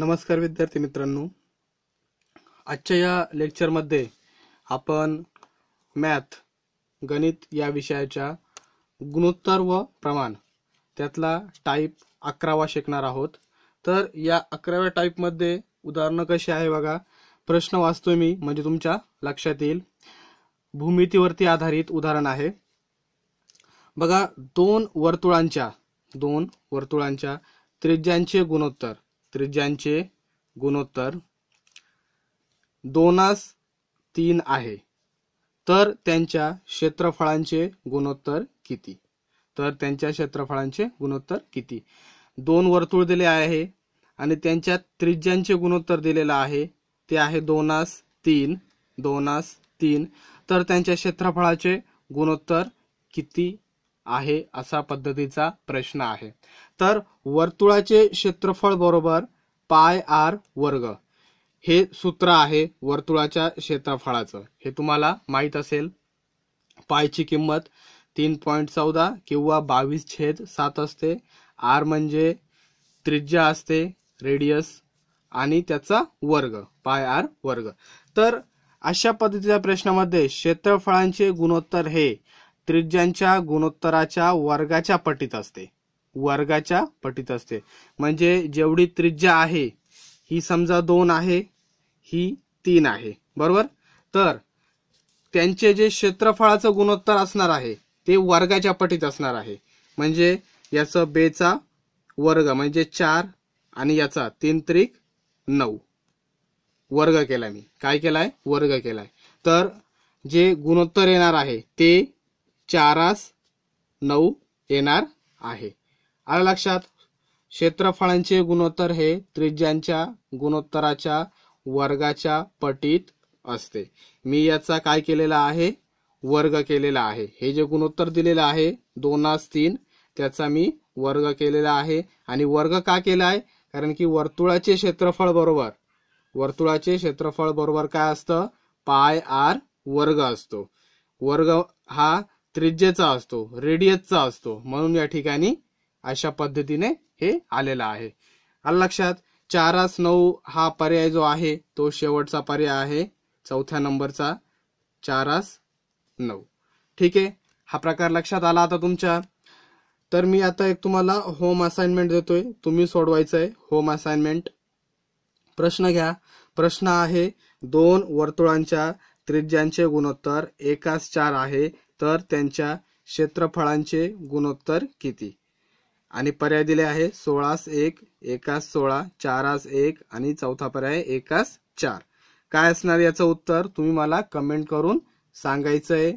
नमस्कार विद्यार्थी मित्रांनो आजच्या या लेक्चरमध्ये आपण मॅथ गणित या विषयाच्या गुणोत्तर व प्रमाण त्यातला टाईप अकरावा शिकणार आहोत तर या अकराव्या टाईपमध्ये उदाहरणं कशी आहे बघा प्रश्न वाचतोय मी म्हणजे तुमच्या लक्षात येईल भूमितीवरती आधारित उदाहरण आहे बघा दोन वर्तुळांच्या दोन वर्तुळांच्या त्रिज्यांचे गुणोत्तर त्रिज्यांचे गुणोत्तर दोनास तीन आहे तर त्यांच्या क्षेत्रफळांचे गुणोत्तर किती तर त्यांच्या क्षेत्रफळांचे गुणोत्तर किती दोन वर्तुळ दिले आहे आणि त्यांच्या त्रिज्यांचे गुणोत्तर दिलेलं आहे ते आहे दोनास तीन दोनास तीन तर त्यांच्या क्षेत्रफळाचे गुणोत्तर किती आहे असा पद्धतीचा प्रश्न आहे तर वर्तुळाचे क्षेत्रफळ बरोबर पाय आर वर्ग हे सूत्र आहे वर्तुळाच्या क्षेत्रफळाचं हे तुम्हाला माहीत असेल पायची किंमत तीन पॉईंट चौदा किंवा बावीस छेद सात असते आर म्हणजे त्रिज्या असते रेडियस आणि त्याचा वर्ग पाय आर वर्ग तर अशा पद्धतीच्या प्रश्नामध्ये क्षेत्रफळांचे गुणोत्तर हे त्रिज्यांच्या गुणोत्तराच्या वर्गाच्या पटीत असते वर्गाच्या पटीत असते म्हणजे जेवढी त्रिज्या आहे ही समजा दोन आहे ही तीन आहे बरोबर तर त्यांचे जे क्षेत्रफळाचं गुणोत्तर असणार आहे ते वर्गाच्या पटीत असणार आहे म्हणजे याचं बेचा वर्ग म्हणजे चार आणि याचा तीन त्रिक नऊ वर्ग केला मी काय केलाय वर्ग केलाय तर जे गुणोत्तर येणार आहे ते चारास नऊ येणार आहे आलं लक्षात क्षेत्रफळांचे गुणोत्तर हे त्रिज्यांच्या गुणोत्तराच्या वर्गाच्या पटीत असते मी याचा काय केलेला आहे वर्ग केलेला आहे हे जे गुणोत्तर दिलेलं आहे आस तीन त्याचा मी वर्ग केलेला आहे आणि वर्ग का केला आहे कारण की वर्तुळाचे क्षेत्रफळ बरोबर वर्तुळाचे क्षेत्रफळ बरोबर काय असतं पाय आर वर्ग असतो वर्ग हा त्रिज्येचा असतो रेडियसचा असतो म्हणून या ठिकाणी अशा पद्धतीने हे आलेलं आहे आलं लक्षात चारास नऊ हा पर्याय जो आहे तो शेवटचा पर्याय आहे चौथ्या नंबरचा चारास नऊ ठीक आहे हा प्रकार लक्षात आला आता तुमच्या तर मी आता एक तुम्हाला होम असाइनमेंट देतोय तुम्ही सोडवायचं आहे होम असाइनमेंट प्रश्न घ्या प्रश्न आहे दोन वर्तुळांच्या त्रिज्यांचे गुणोत्तर एकास चार आहे तर त्यांच्या क्षेत्रफळांचे गुणोत्तर किती आणि पर्याय दिले आहे सोळास एक एकास सोळा चारास एक आणि चौथा पर्याय एकास चार काय असणार याचं उत्तर तुम्ही मला कमेंट करून सांगायचं आहे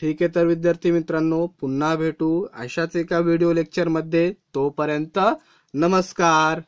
ठीक आहे तर विद्यार्थी मित्रांनो पुन्हा भेटू अशाच एका व्हिडिओ लेक्चरमध्ये तोपर्यंत नमस्कार